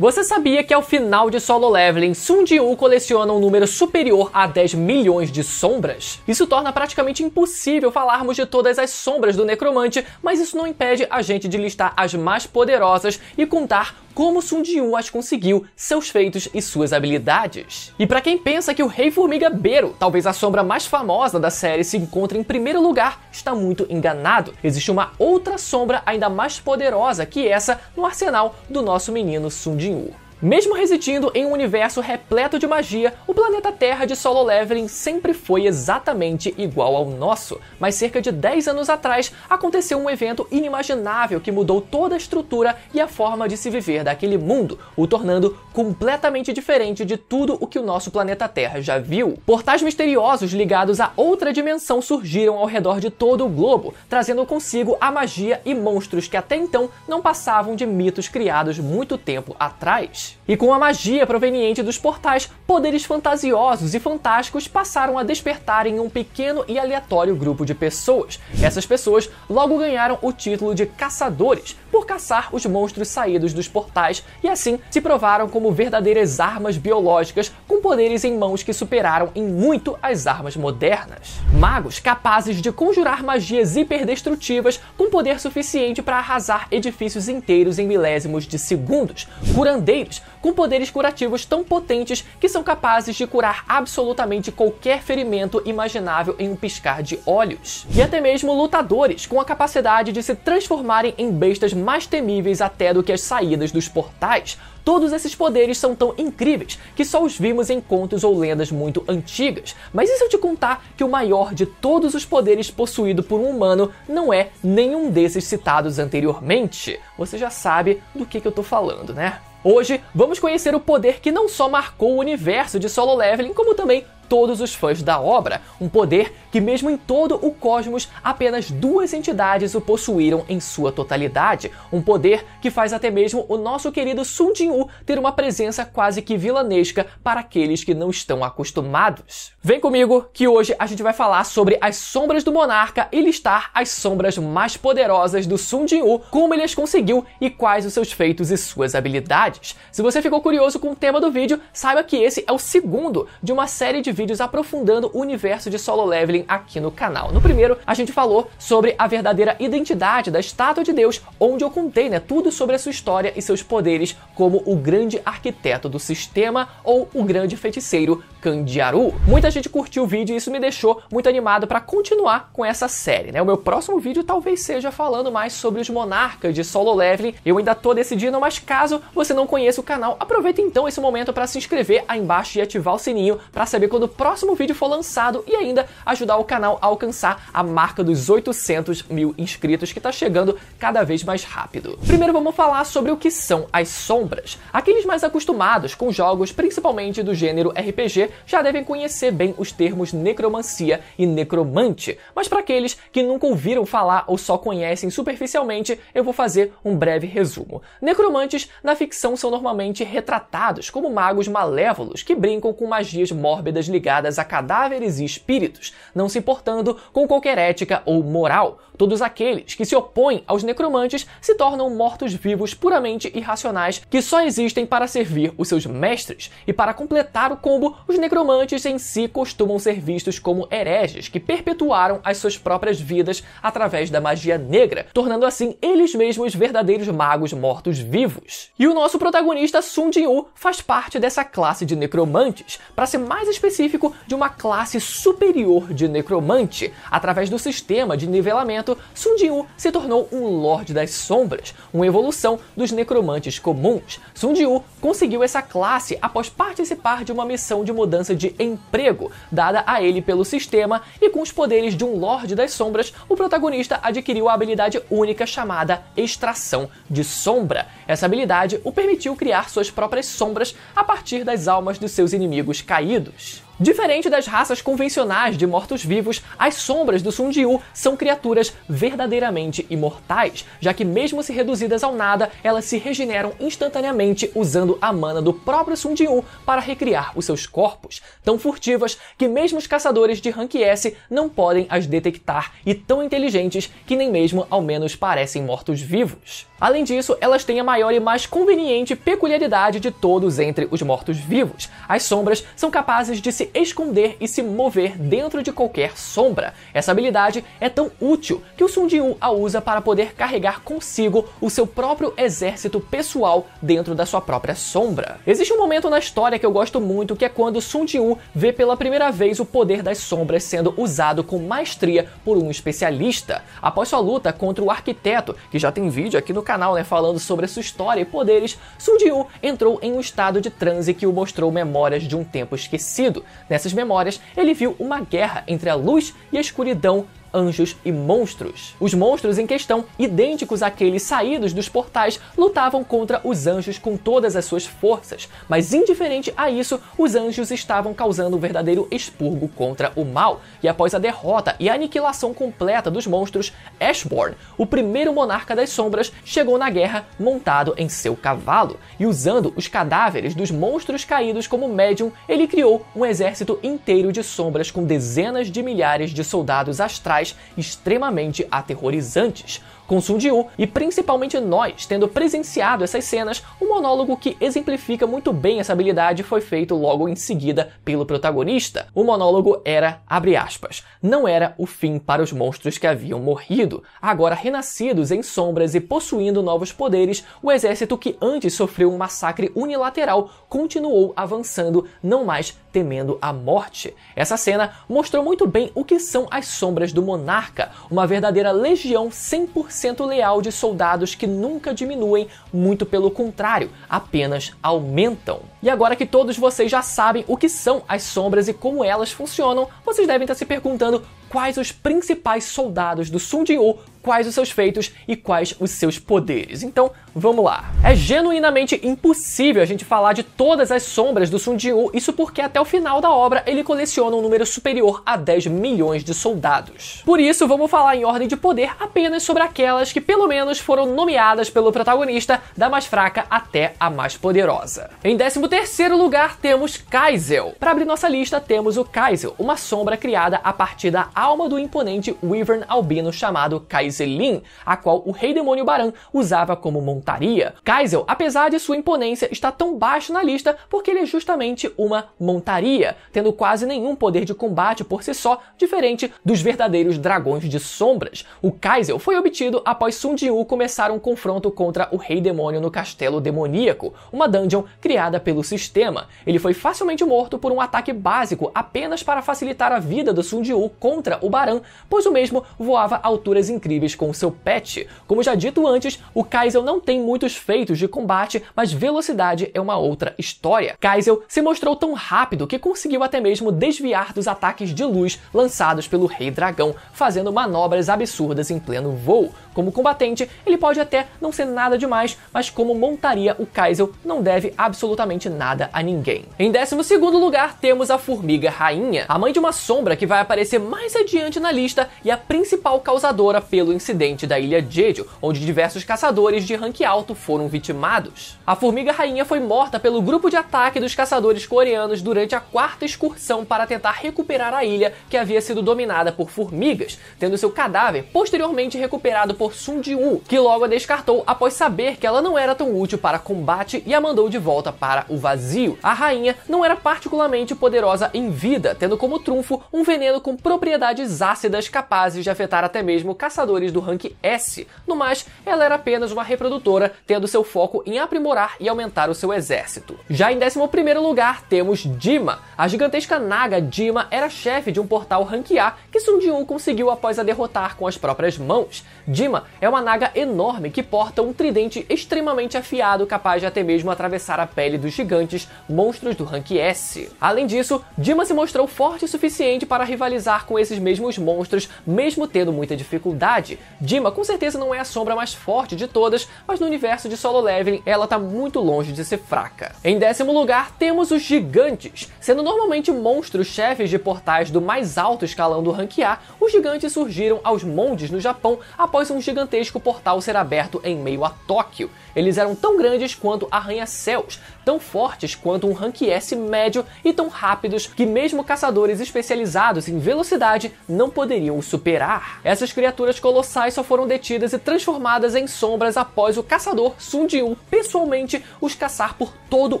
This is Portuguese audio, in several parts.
Você sabia que ao final de Solo Leveling, Sun Jiu coleciona um número superior a 10 milhões de sombras? Isso torna praticamente impossível falarmos de todas as sombras do necromante, mas isso não impede a gente de listar as mais poderosas e contar como Sun Jiu as conseguiu, seus feitos e suas habilidades. E para quem pensa que o Rei Formiga Beiro, talvez a sombra mais famosa da série, se encontra em primeiro lugar, está muito enganado. Existe uma outra sombra ainda mais poderosa que essa no arsenal do nosso menino Sun Jiu. Mesmo residindo em um universo repleto de magia, o planeta Terra de Solo Leveling sempre foi exatamente igual ao nosso, mas cerca de 10 anos atrás aconteceu um evento inimaginável que mudou toda a estrutura e a forma de se viver daquele mundo, o tornando completamente diferente de tudo o que o nosso planeta Terra já viu. Portais misteriosos ligados a outra dimensão surgiram ao redor de todo o globo, trazendo consigo a magia e monstros que até então não passavam de mitos criados muito tempo atrás. E com a magia proveniente dos portais, poderes fantasiosos e fantásticos passaram a despertar em um pequeno e aleatório grupo de pessoas. Essas pessoas logo ganharam o título de caçadores, por caçar os monstros saídos dos portais e assim se provaram como verdadeiras armas biológicas com poderes em mãos que superaram em muito as armas modernas. Magos capazes de conjurar magias hiperdestrutivas com poder suficiente para arrasar edifícios inteiros em milésimos de segundos. Curandeiros com poderes curativos tão potentes que são capazes de curar absolutamente qualquer ferimento imaginável em um piscar de olhos. E até mesmo lutadores com a capacidade de se transformarem em bestas mais temíveis até do que as saídas dos portais, todos esses poderes são tão incríveis que só os vimos em contos ou lendas muito antigas. Mas e se eu te contar que o maior de todos os poderes possuído por um humano não é nenhum desses citados anteriormente? Você já sabe do que, que eu tô falando, né? Hoje, vamos conhecer o poder que não só marcou o universo de Solo Leveling, como também todos os fãs da obra, um poder que, mesmo em todo o cosmos, apenas duas entidades o possuíram em sua totalidade, um poder que faz até mesmo o nosso querido Sun Jin-woo ter uma presença quase que vilanesca para aqueles que não estão acostumados. Vem comigo que hoje a gente vai falar sobre as sombras do monarca e listar as sombras mais poderosas do Sun Jin-woo, como ele as conseguiu e quais os seus feitos e suas habilidades. Se você ficou curioso com o tema do vídeo, saiba que esse é o segundo de uma série de vídeos aprofundando o universo de solo leveling aqui no canal. No primeiro, a gente falou sobre a verdadeira identidade da estátua de Deus, onde eu contei né, tudo sobre a sua história e seus poderes como o grande arquiteto do sistema ou o grande feiticeiro Candiaru. Muita gente curtiu o vídeo e isso me deixou muito animado para continuar com essa série. Né? O meu próximo vídeo talvez seja falando mais sobre os monarcas de solo leveling. Eu ainda tô decidindo, mas caso você não conheça o canal, aproveita então esse momento para se inscrever aí embaixo e ativar o sininho para saber quando próximo vídeo for lançado e ainda ajudar o canal a alcançar a marca dos 800 mil inscritos que está chegando cada vez mais rápido. Primeiro vamos falar sobre o que são as sombras. Aqueles mais acostumados com jogos, principalmente do gênero RPG, já devem conhecer bem os termos necromancia e necromante, mas para aqueles que nunca ouviram falar ou só conhecem superficialmente, eu vou fazer um breve resumo. Necromantes na ficção são normalmente retratados como magos malévolos que brincam com magias mórbidas ligadas ligadas a cadáveres e espíritos, não se importando com qualquer ética ou moral, Todos aqueles que se opõem aos necromantes se tornam mortos-vivos puramente irracionais que só existem para servir os seus mestres, e para completar o combo, os necromantes em si costumam ser vistos como hereges que perpetuaram as suas próprias vidas através da magia negra, tornando assim eles mesmos verdadeiros magos mortos-vivos. E o nosso protagonista Sun Jin-woo faz parte dessa classe de necromantes, para ser mais específico, de uma classe superior de necromante, através do sistema de nivelamento momento, Sun-Diu se tornou um Lorde das Sombras, uma evolução dos necromantes comuns. Sun-Diu conseguiu essa classe após participar de uma missão de mudança de emprego, dada a ele pelo sistema, e com os poderes de um Lorde das Sombras, o protagonista adquiriu a habilidade única chamada Extração de Sombra. Essa habilidade o permitiu criar suas próprias sombras a partir das almas dos seus inimigos caídos. Diferente das raças convencionais de mortos-vivos, as sombras do Sundiu são criaturas verdadeiramente imortais, já que mesmo se reduzidas ao nada, elas se regeneram instantaneamente usando a mana do próprio Sundiu para recriar os seus corpos, tão furtivas que mesmo os caçadores de rank S não podem as detectar e tão inteligentes que nem mesmo ao menos parecem mortos-vivos. Além disso, elas têm a maior e mais conveniente peculiaridade de todos entre os mortos-vivos. As sombras são capazes de se esconder e se mover dentro de qualquer sombra. Essa habilidade é tão útil que o Sun jin a usa para poder carregar consigo o seu próprio exército pessoal dentro da sua própria sombra. Existe um momento na história que eu gosto muito que é quando Sun jin vê pela primeira vez o poder das sombras sendo usado com maestria por um especialista. Após sua luta contra o arquiteto, que já tem vídeo aqui no canal, né, falando sobre a sua história e poderes, Sujiu entrou em um estado de transe que o mostrou memórias de um tempo esquecido. Nessas memórias, ele viu uma guerra entre a luz e a escuridão anjos e monstros. Os monstros em questão, idênticos àqueles saídos dos portais, lutavam contra os anjos com todas as suas forças, mas indiferente a isso, os anjos estavam causando um verdadeiro expurgo contra o mal. E após a derrota e a aniquilação completa dos monstros, Ashborn, o primeiro monarca das sombras, chegou na guerra montado em seu cavalo e usando os cadáveres dos monstros caídos como médium, ele criou um exército inteiro de sombras com dezenas de milhares de soldados astrais extremamente aterrorizantes, com Sun Jiu, e principalmente nós, tendo presenciado essas cenas, o um monólogo que exemplifica muito bem essa habilidade foi feito logo em seguida pelo protagonista. O monólogo era, abre aspas, não era o fim para os monstros que haviam morrido. Agora renascidos em sombras e possuindo novos poderes, o exército que antes sofreu um massacre unilateral continuou avançando, não mais temendo a morte. Essa cena mostrou muito bem o que são as sombras do monarca, uma verdadeira legião 100% sendo leal de soldados que nunca diminuem, muito pelo contrário, apenas aumentam. E agora que todos vocês já sabem o que são as sombras e como elas funcionam, vocês devem estar se perguntando quais os principais soldados do Sun Jiu quais os seus feitos e quais os seus poderes. Então, vamos lá. É genuinamente impossível a gente falar de todas as sombras do Sun Jiu, isso porque até o final da obra ele coleciona um número superior a 10 milhões de soldados. Por isso, vamos falar em ordem de poder apenas sobre aquelas que pelo menos foram nomeadas pelo protagonista, da mais fraca até a mais poderosa. Em 13º lugar temos Kaisel. Para abrir nossa lista temos o Kaisel, uma sombra criada a partir da alma do imponente Wyvern albino chamado Kaisel e Selin, a qual o rei demônio Baran usava como montaria. Kaisel, apesar de sua imponência, está tão baixo na lista porque ele é justamente uma montaria, tendo quase nenhum poder de combate por si só, diferente dos verdadeiros dragões de sombras. O Kaisel foi obtido após Sun começar um confronto contra o rei demônio no castelo demoníaco, uma dungeon criada pelo sistema. Ele foi facilmente morto por um ataque básico apenas para facilitar a vida do Sun contra o Baran, pois o mesmo voava a alturas incríveis com o seu pet. Como já dito antes, o Kaizel não tem muitos feitos de combate, mas velocidade é uma outra história. Kaizel se mostrou tão rápido que conseguiu até mesmo desviar dos ataques de luz lançados pelo Rei Dragão, fazendo manobras absurdas em pleno voo. Como combatente, ele pode até não ser nada demais, mas como montaria, o Kaizel não deve absolutamente nada a ninguém. Em 12 lugar, temos a Formiga Rainha, a mãe de uma sombra que vai aparecer mais adiante na lista e a principal causadora pelo pelo incidente da ilha Jeju, onde diversos caçadores de rank alto foram vitimados. A formiga rainha foi morta pelo grupo de ataque dos caçadores coreanos durante a quarta excursão para tentar recuperar a ilha que havia sido dominada por formigas, tendo seu cadáver posteriormente recuperado por Sun Ji-woo, que logo a descartou após saber que ela não era tão útil para combate e a mandou de volta para o vazio. A rainha não era particularmente poderosa em vida, tendo como trunfo um veneno com propriedades ácidas capazes de afetar até mesmo caçadores do rank S. No mais, ela era apenas uma reprodutora, tendo seu foco em aprimorar e aumentar o seu exército. Já em 11 lugar, temos Dima. A gigantesca naga Dima era chefe de um portal rank A que Sun Jiu conseguiu após a derrotar com as próprias mãos. Dima é uma naga enorme que porta um tridente extremamente afiado capaz de até mesmo atravessar a pele dos gigantes, monstros do rank S. Além disso, Dima se mostrou forte o suficiente para rivalizar com esses mesmos monstros, mesmo tendo muita dificuldade verdade. Dima com certeza não é a sombra mais forte de todas, mas no universo de Solo Leveling ela tá muito longe de ser fraca. Em décimo lugar temos os gigantes. Sendo normalmente monstros chefes de portais do mais alto escalão do rank A, os gigantes surgiram aos montes no Japão após um gigantesco portal ser aberto em meio a Tóquio. Eles eram tão grandes quanto arranha-céus, tão fortes quanto um rank S médio e tão rápidos que mesmo caçadores especializados em velocidade não poderiam os superar. Essas criaturas colocadas Osai só foram detidas e transformadas em sombras após o caçador Sun Jiun pessoalmente os caçar por todo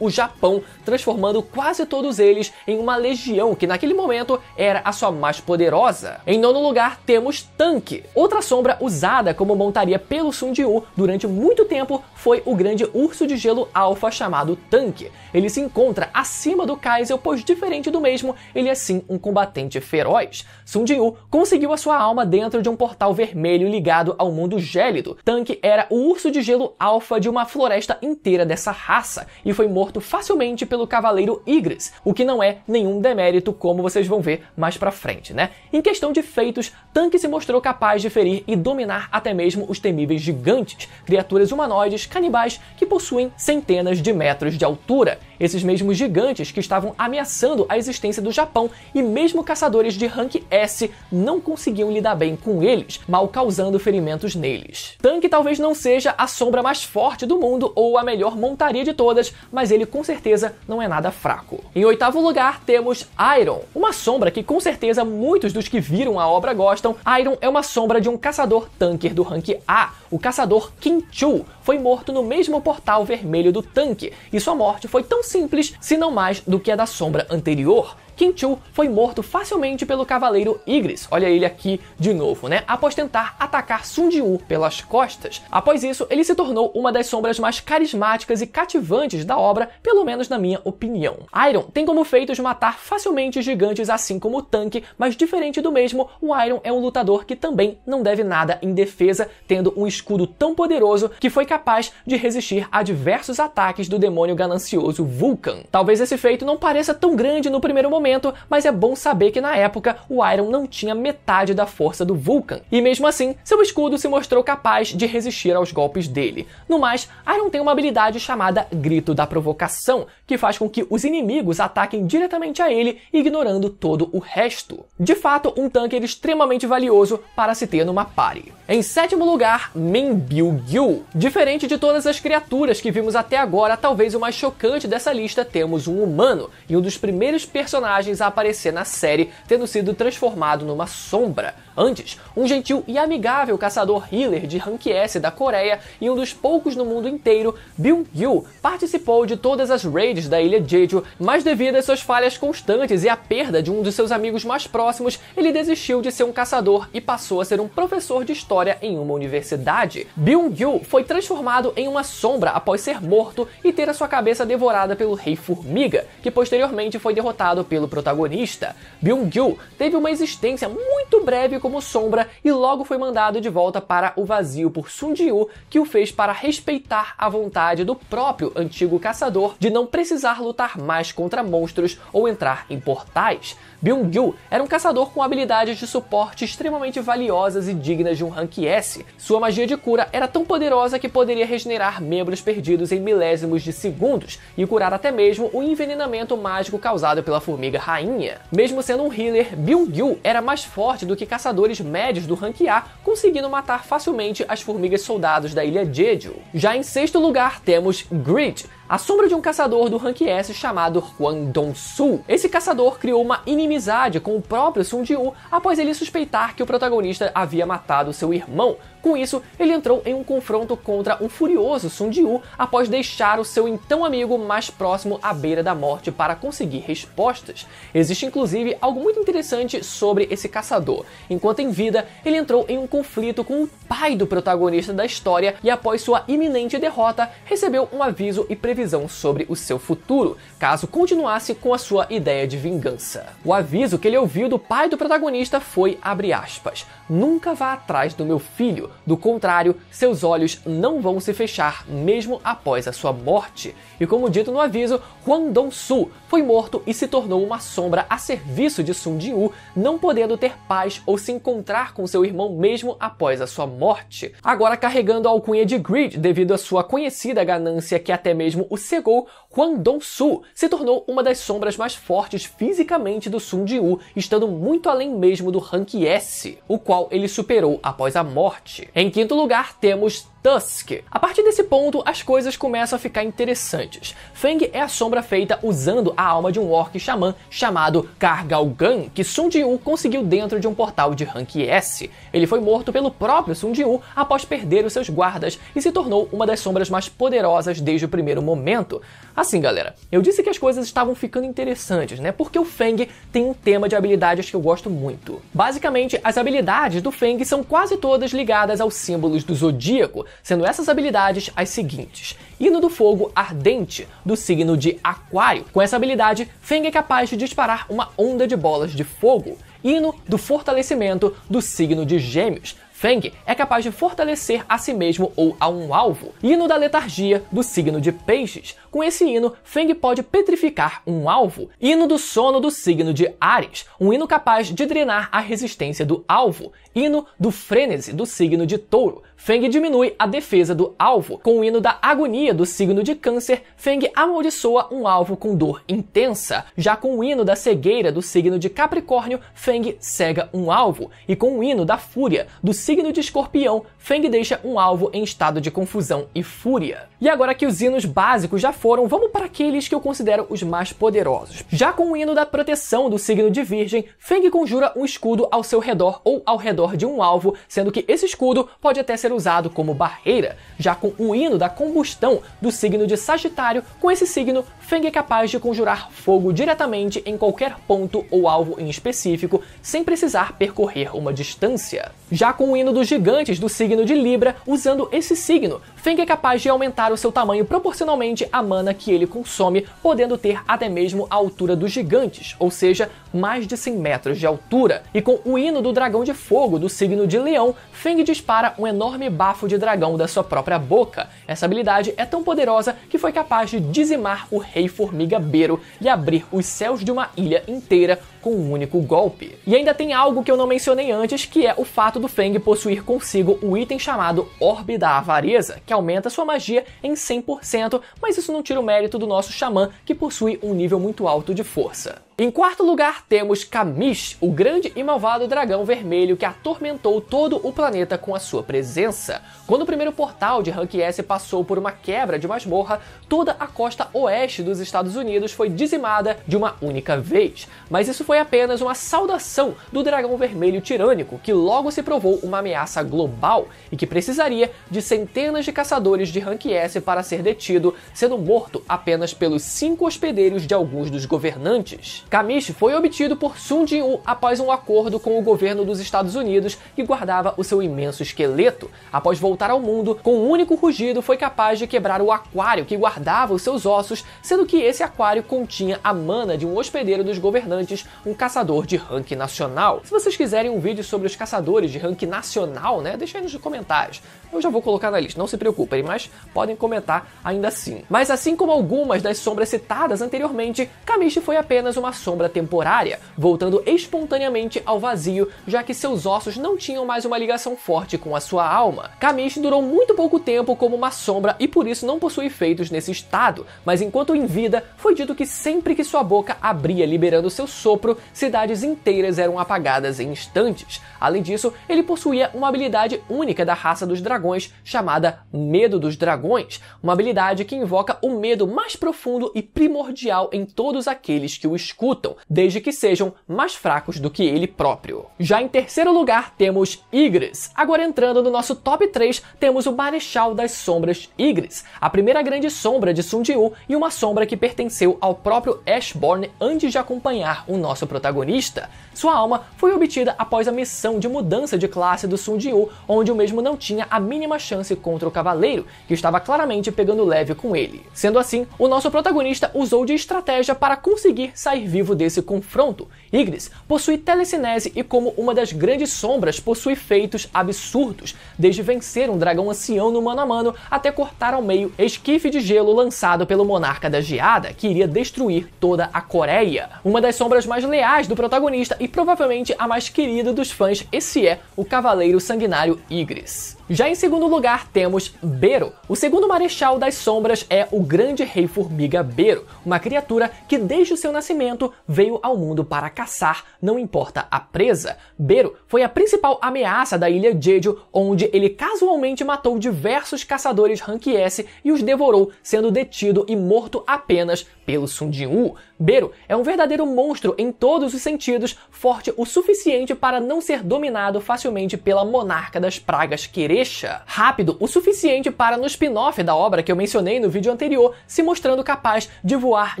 o Japão, transformando quase todos eles em uma legião que naquele momento era a sua mais poderosa. Em nono lugar temos Tanque. Outra sombra usada como montaria pelo Sun Jiun durante muito tempo foi o grande urso de gelo alfa chamado Tanque. Ele se encontra acima do Kaiser, pois diferente do mesmo, ele é sim um combatente feroz. Sun Jinwoo conseguiu a sua alma dentro de um portal vermelho ligado ao mundo gélido. Tank era o urso de gelo alfa de uma floresta inteira dessa raça e foi morto facilmente pelo cavaleiro Igris, o que não é nenhum demérito como vocês vão ver mais pra frente, né? Em questão de feitos, Tank se mostrou capaz de ferir e dominar até mesmo os temíveis gigantes, criaturas humanoides canibais que possuem centenas de metros de altura. Esses mesmos gigantes que estavam ameaçando a existência do Japão e mesmo caçadores de rank S não conseguiam lidar bem com eles, mal causando ferimentos neles. Tanque talvez não seja a sombra mais forte do mundo ou a melhor montaria de todas, mas ele com certeza não é nada fraco. Em oitavo lugar temos Iron, uma sombra que com certeza muitos dos que viram a obra gostam. Iron é uma sombra de um caçador tanker do rank A, o caçador Kinchu, foi morto no mesmo portal vermelho do tanque, e sua morte foi tão simples, se não mais do que a da sombra anterior, Kinchu foi morto facilmente pelo cavaleiro Igris, olha ele aqui de novo, né? Após tentar atacar Sun Jiu pelas costas. Após isso, ele se tornou uma das sombras mais carismáticas e cativantes da obra, pelo menos na minha opinião. Iron tem como feitos matar facilmente gigantes assim como o tanque, mas diferente do mesmo, o Iron é um lutador que também não deve nada em defesa, tendo um escudo tão poderoso que foi capaz de resistir a diversos ataques do demônio ganancioso Vulcan. Talvez esse feito não pareça tão grande no primeiro momento, momento, mas é bom saber que na época o Iron não tinha metade da força do Vulcan, e mesmo assim, seu escudo se mostrou capaz de resistir aos golpes dele. No mais, Iron tem uma habilidade chamada Grito da Provocação, que faz com que os inimigos ataquem diretamente a ele, ignorando todo o resto. De fato, um tanque extremamente valioso para se ter numa party. Em sétimo lugar, Menbil Gyu. Diferente de todas as criaturas que vimos até agora, talvez o mais chocante dessa lista temos um humano, e um dos primeiros personagens personagens a aparecer na série, tendo sido transformado numa sombra. Antes, um gentil e amigável caçador healer de rank S da Coreia e um dos poucos no mundo inteiro, byung Yu, participou de todas as raids da ilha Jeju, mas devido às suas falhas constantes e à perda de um dos seus amigos mais próximos, ele desistiu de ser um caçador e passou a ser um professor de história em uma universidade. byung Yu foi transformado em uma sombra após ser morto e ter a sua cabeça devorada pelo Rei Formiga, que posteriormente foi derrotado pelo protagonista. byung Yu teve uma existência muito breve como sombra e logo foi mandado de volta para o vazio por Sun Jiu, que o fez para respeitar a vontade do próprio antigo caçador de não precisar lutar mais contra monstros ou entrar em portais. Byung-gil era um caçador com habilidades de suporte extremamente valiosas e dignas de um rank S. Sua magia de cura era tão poderosa que poderia regenerar membros perdidos em milésimos de segundos e curar até mesmo o envenenamento mágico causado pela formiga rainha. Mesmo sendo um healer, Byung-gil era mais forte do que caçadores médios do rank A, conseguindo matar facilmente as formigas soldados da ilha Jeju. Já em sexto lugar temos Grit, a sombra de um caçador do rank S chamado Huang Dongsu. Esse caçador criou uma inimizade com o próprio Sun Jiu após ele suspeitar que o protagonista havia matado seu irmão, com isso, ele entrou em um confronto contra um furioso Sun Jiu após deixar o seu então amigo mais próximo à beira da morte para conseguir respostas. Existe inclusive algo muito interessante sobre esse caçador. Enquanto em vida, ele entrou em um conflito com o pai do protagonista da história e após sua iminente derrota, recebeu um aviso e previsão sobre o seu futuro, caso continuasse com a sua ideia de vingança. O aviso que ele ouviu do pai do protagonista foi, abre aspas, nunca vá atrás do meu filho, do contrário, seus olhos não vão se fechar mesmo após a sua morte. E como dito no aviso, Huang Dong-su foi morto e se tornou uma sombra a serviço de Sun Jin-woo, não podendo ter paz ou se encontrar com seu irmão mesmo após a sua morte. Agora carregando a alcunha de Greed devido à sua conhecida ganância que até mesmo o cegou, Huang Dong-su se tornou uma das sombras mais fortes fisicamente do Sun Jin-woo, estando muito além mesmo do rank S, o qual ele superou após a morte. Em quinto lugar, temos Tusk. A partir desse ponto, as coisas começam a ficar interessantes. Feng é a sombra feita usando a alma de um orc xamã chamado Kargalgan que Sun Jiu conseguiu dentro de um portal de rank S. Ele foi morto pelo próprio Sun Jiu após perder os seus guardas e se tornou uma das sombras mais poderosas desde o primeiro momento. Assim, galera, eu disse que as coisas estavam ficando interessantes, né? Porque o Feng tem um tema de habilidades que eu gosto muito. Basicamente, as habilidades do Feng são quase todas ligadas aos símbolos do zodíaco, sendo essas habilidades as seguintes. Hino do Fogo Ardente, do signo de Aquário. Com essa habilidade, Feng é capaz de disparar uma onda de bolas de fogo. Hino do Fortalecimento, do signo de Gêmeos. Feng é capaz de fortalecer a si mesmo ou a um alvo. Hino da letargia do signo de Peixes. Com esse hino, Feng pode petrificar um alvo. Hino do sono do signo de Ares. Um hino capaz de drenar a resistência do alvo. Hino do frênese do signo de Touro. Feng diminui a defesa do alvo. Com o hino da agonia do signo de câncer, Feng amaldiçoa um alvo com dor intensa. Já com o hino da cegueira do signo de Capricórnio, Feng cega um alvo. E com o hino da fúria do signo de Escorpião, Feng deixa um alvo em estado de confusão e fúria. E agora que os hinos básicos já foram, vamos para aqueles que eu considero os mais poderosos. Já com o hino da proteção do signo de Virgem, Feng conjura um escudo ao seu redor ou ao redor de um alvo, sendo que esse escudo pode até ser usado como barreira, já com o hino da combustão do signo de Sagitário, com esse signo, Feng é capaz de conjurar fogo diretamente em qualquer ponto ou alvo em específico, sem precisar percorrer uma distância. Já com o hino dos gigantes do signo de Libra, usando esse signo, Feng é capaz de aumentar o seu tamanho proporcionalmente à mana que ele consome, podendo ter até mesmo a altura dos gigantes, ou seja, mais de 100 metros de altura. E com o hino do dragão de fogo do signo de Leão, Feng dispara um enorme enorme bafo de dragão da sua própria boca. Essa habilidade é tão poderosa que foi capaz de dizimar o rei formiga Beiro e abrir os céus de uma ilha inteira com um único golpe. E ainda tem algo que eu não mencionei antes, que é o fato do Feng possuir consigo o item chamado Orbe da Avareza, que aumenta sua magia em 100%, mas isso não tira o mérito do nosso xamã, que possui um nível muito alto de força. Em quarto lugar, temos Kamish, o grande e malvado dragão vermelho que atormentou todo o planeta com a sua presença. Quando o primeiro portal de Rank S passou por uma quebra de masmorra, toda a costa oeste dos Estados Unidos foi dizimada de uma única vez. Mas isso foi apenas uma saudação do dragão vermelho tirânico, que logo se provou uma ameaça global e que precisaria de centenas de caçadores de Rank S para ser detido, sendo morto apenas pelos cinco hospedeiros de alguns dos governantes. Kamishi foi obtido por Sun Jin-woo após um acordo com o governo dos Estados Unidos que guardava o seu imenso esqueleto. Após voltar ao mundo, com um único rugido foi capaz de quebrar o aquário que guardava os seus ossos, sendo que esse aquário continha a mana de um hospedeiro dos governantes, um caçador de rank nacional. Se vocês quiserem um vídeo sobre os caçadores de rank nacional, né, deixa aí nos comentários. Eu já vou colocar na lista, não se preocupem, mas podem comentar ainda assim. Mas assim como algumas das sombras citadas anteriormente, Kamishi foi apenas uma sombra temporária, voltando espontaneamente ao vazio, já que seus ossos não tinham mais uma ligação forte com a sua alma. Kamish durou muito pouco tempo como uma sombra e por isso não possui efeitos nesse estado, mas enquanto em vida, foi dito que sempre que sua boca abria liberando seu sopro, cidades inteiras eram apagadas em instantes. Além disso, ele possuía uma habilidade única da raça dos dragões, chamada Medo dos Dragões, uma habilidade que invoca o medo mais profundo e primordial em todos aqueles que o escutam desde que sejam mais fracos do que ele próprio. Já em terceiro lugar temos Igris. Agora entrando no nosso top 3, temos o Marechal das Sombras Igris, a primeira grande sombra de Sundiu e uma sombra que pertenceu ao próprio Ashborn antes de acompanhar o nosso protagonista. Sua alma foi obtida após a missão de mudança de classe do Sundiu, onde o mesmo não tinha a mínima chance contra o cavaleiro, que estava claramente pegando leve com ele. Sendo assim, o nosso protagonista usou de estratégia para conseguir sair vivo desse confronto. Ignis possui telecinese e, como uma das grandes sombras, possui feitos absurdos, desde vencer um dragão ancião no mano a mano até cortar ao meio esquife de gelo lançado pelo monarca da geada, que iria destruir toda a Coreia. Uma das sombras mais leais do protagonista e provavelmente a mais querida dos fãs, esse é o Cavaleiro Sanguinário Igris. Já em segundo lugar temos Bero. O segundo Marechal das Sombras é o grande rei formiga Bero, uma criatura que desde o seu nascimento veio ao mundo para caçar, não importa a presa. Bero foi a principal ameaça da ilha Jeju, onde ele casualmente matou diversos caçadores rank S e os devorou, sendo detido e morto apenas pelo Sun Jin-woo. Beiro é um verdadeiro monstro em todos os sentidos, forte o suficiente para não ser dominado facilmente pela monarca das pragas Querecha, rápido o suficiente para no spin-off da obra que eu mencionei no vídeo anterior, se mostrando capaz de voar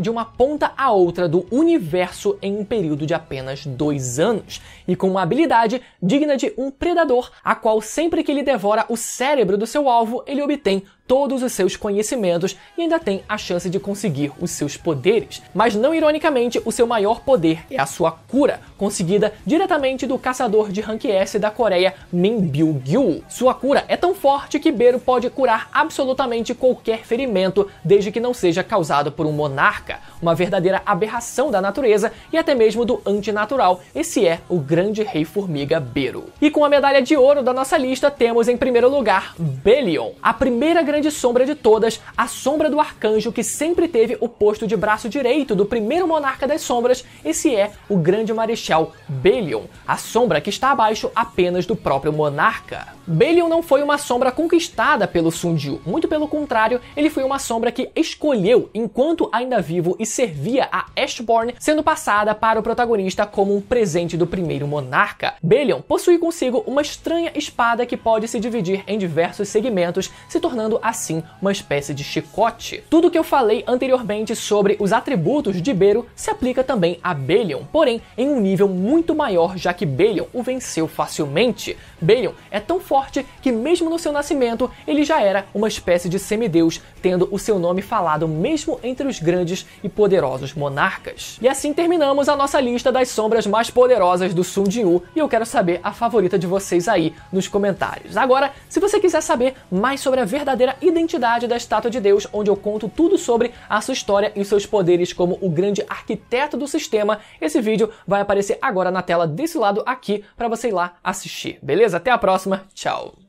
de uma ponta a outra do universo em um período de apenas dois anos e com uma habilidade digna de um predador, a qual sempre que ele devora o cérebro do seu alvo, ele obtém todos os seus conhecimentos e ainda tem a chance de conseguir os seus poderes. Mas não ironicamente, o seu maior poder é a sua cura, conseguida diretamente do caçador de rank S da Coreia, Min Byu Gyu. Sua cura é tão forte que Beiro pode curar absolutamente qualquer ferimento, desde que não seja causado por um monarca, uma verdadeira aberração da natureza e até mesmo do antinatural. Esse é o grande rei formiga Beru. E com a medalha de ouro da nossa lista temos em primeiro lugar Belion, a primeira grande sombra de todas, a sombra do arcanjo que sempre teve o posto de braço direito do primeiro monarca das sombras, esse é o grande marechal Belion, a sombra que está abaixo apenas do próprio monarca. Belion não foi uma sombra conquistada pelo Sundiu, muito pelo contrário, ele foi uma sombra que escolheu enquanto ainda vivo e servia a Ashborn, sendo passada para o protagonista como um presente do primeiro monarca. Belion possui consigo uma estranha espada que pode se dividir em diversos segmentos, se tornando assim uma espécie de chicote. Tudo que eu falei anteriormente sobre os atributos de Beiro se aplica também a Belion, porém em um nível muito maior, já que Belion o venceu facilmente. Belion é tão forte que mesmo no seu nascimento ele já era uma espécie de semideus, tendo o seu nome falado mesmo entre os grandes e poderosos monarcas. E assim terminamos a nossa lista das sombras mais poderosas do Sun Jiu e eu quero saber a favorita de vocês aí nos comentários. Agora, se você quiser saber mais sobre a verdadeira identidade da Estátua de Deus, onde eu conto tudo sobre a sua história e seus poderes como o grande arquiteto do sistema, esse vídeo vai aparecer agora na tela desse lado aqui para você ir lá assistir. Beleza? Até a próxima, tchau!